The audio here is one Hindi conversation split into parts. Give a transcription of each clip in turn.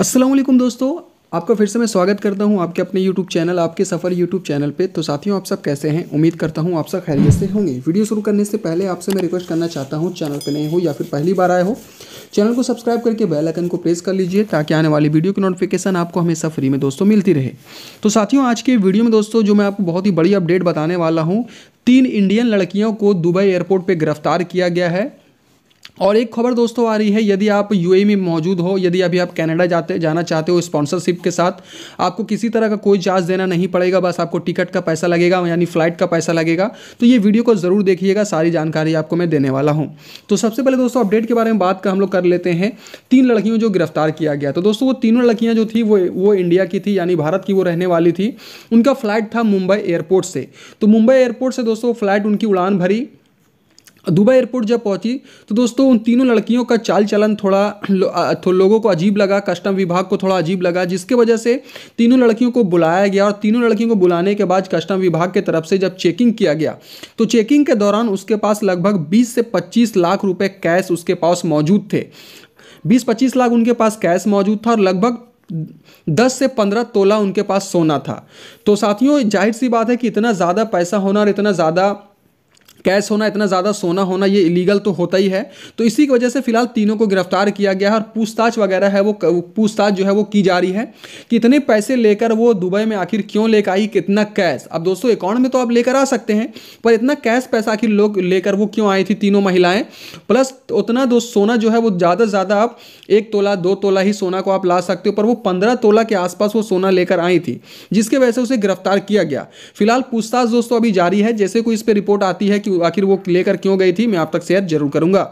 असलम दोस्तों आपका फिर से मैं स्वागत करता हूं आपके अपने YouTube चैनल आपके सफ़र YouTube चैनल पे तो साथियों आप सब कैसे हैं उम्मीद करता हूं आप सब खैरियत से होंगे वीडियो शुरू करने से पहले आपसे मैं रिक्वेस्ट करना चाहता हूं चैनल पे नए हो या फिर पहली बार आए हो चैनल को सब्सक्राइब करके बेल आइकन को प्रेस कर लीजिए ताकि आने वाली वीडियो की नोटिफिकेशन आपको हमेशा फ्री में दोस्तों मिलती रहे तो साथियों आज के वीडियो में दोस्तों जो मैं आपको बहुत ही बड़ी अपडेट बताने वाला हूँ तीन इंडियन लड़कियों को दुबई एयरपोर्ट पर गिरफ्तार किया गया है और एक खबर दोस्तों आ रही है यदि आप यूएई e में मौजूद हो यदि अभी आप कनाडा जाते जाना चाहते हो स्पॉन्सरशिप के साथ आपको किसी तरह का कोई चार्ज देना नहीं पड़ेगा बस आपको टिकट का पैसा लगेगा यानी फ्लाइट का पैसा लगेगा तो ये वीडियो को ज़रूर देखिएगा सारी जानकारी आपको मैं देने वाला हूँ तो सबसे पहले दोस्तों अपडेट के बारे में बात कर हम लोग कर लेते हैं तीन लड़कियों जो गिरफ्तार किया गया तो दोस्तों वो तीनों लड़कियाँ जो थी वो वो इंडिया की थी यानी भारत की वो रहने वाली थी उनका फ्लाइट था मुंबई एयरपोर्ट से तो मुंबई एयरपोर्ट से दोस्तों फ्लाइट उनकी उड़ान भरी दुबई एयरपोर्ट जब पहुंची तो दोस्तों उन तीनों लड़कियों का चाल चलन थोड़ा लो, लोगों को अजीब लगा कस्टम विभाग को थोड़ा अजीब लगा जिसके वजह से तीनों लड़कियों को बुलाया गया और तीनों लड़कियों को बुलाने के बाद कस्टम विभाग के तरफ से जब चेकिंग किया गया तो चेकिंग के दौरान उसके पास लगभग बीस से पच्चीस लाख रुपये कैश उसके पास मौजूद थे बीस पच्चीस लाख उनके पास कैश मौजूद था और लगभग दस से पंद्रह तोला उनके पास सोना था तो साथियों जाहिर सी बात है कि इतना ज़्यादा पैसा होना और इतना ज़्यादा कैश होना इतना ज़्यादा सोना होना ये इलीगल तो होता ही है तो इसी की वजह से फिलहाल तीनों को गिरफ्तार किया गया है और पूछताछ वगैरह है वो पूछताछ जो है वो की जा रही है कि इतने पैसे लेकर वो दुबई में आखिर क्यों लेकर आई कितना कैश अब दोस्तों अकाउंट में तो आप लेकर आ सकते हैं पर इतना कैश पैसा आखिर लोग लेकर वो क्यों आई थी तीनों महिलाएँ प्लस उतना दो सोना जो है वो ज़्यादा से ज़्यादा आप एक तोला दो तोला ही सोना को आप ला सकते हो पर वो पंद्रह तोला के आसपास वो सोना लेकर आई थी जिसके वजह से उसे गिरफ्तार किया गया फिलहाल पूछताछ दोस्तों अभी जारी है जैसे कोई इस पर रिपोर्ट आती है कि आखिर वो लेकर क्यों गई थी मैं आप तक शेयर जरूर करूँगा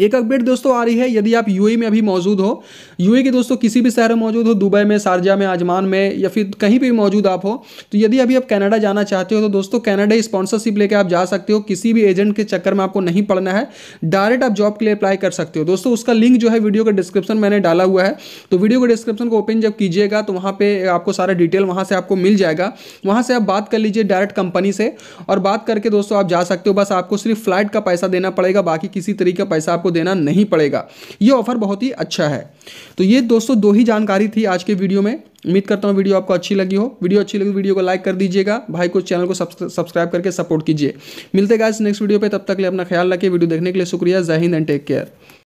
एक अपडेट दोस्तों आ रही है यदि आप यूएई e में अभी मौजूद हो यूएई e के दोस्तों किसी भी शहर में मौजूद हो दुबई में शारजा में आजमान में या फिर कहीं पर भी मौजूद आप हो तो यदि अभी आप कनाडा जाना चाहते हो तो दोस्तों कनाडा स्पॉन्सरशिप लेकर आप जा सकते हो किसी भी एजेंट के चक्कर में आपको नहीं पड़ना है डायरेक्ट आप जॉब के लिए अप्लाई कर सकते हो दोस्तों उसका लिंक जो है वीडियो का डिस्क्रिप्शन मैंने डाला हुआ है तो वीडियो के डिस्क्रिप्शन को ओपन जब कीजिएगा तो वहाँ पर आपको सारा डिटेल वहाँ से आपको मिल जाएगा वहाँ से आप बात कर लीजिए डायरेक्ट कंपनी से और बात करके दोस्तों आप जा सकते हो बस आपको सिर्फ फ्लाइट का पैसा देना पड़ेगा बाकी किसी तरीके का पैसा आपको देना नहीं पड़ेगा ये ऑफर बहुत ही अच्छा है तो ये दोस्तों दो ही जानकारी थी आज के वीडियो में उम्मीद करता हूँ वीडियो आपको अच्छी लगी हो वीडियो अच्छी लगी वीडियो तो को लाइक कर दीजिएगा भाई को चैनल को सब्सक्राइब करके सपोर्ट कीजिए मिलते गए इस नेक्स्ट वीडियो पर तब तक लिए अपना ख्याल रखिए वीडियो देखने के लिए शुक्रिया जय हिंद एंड टेक केयर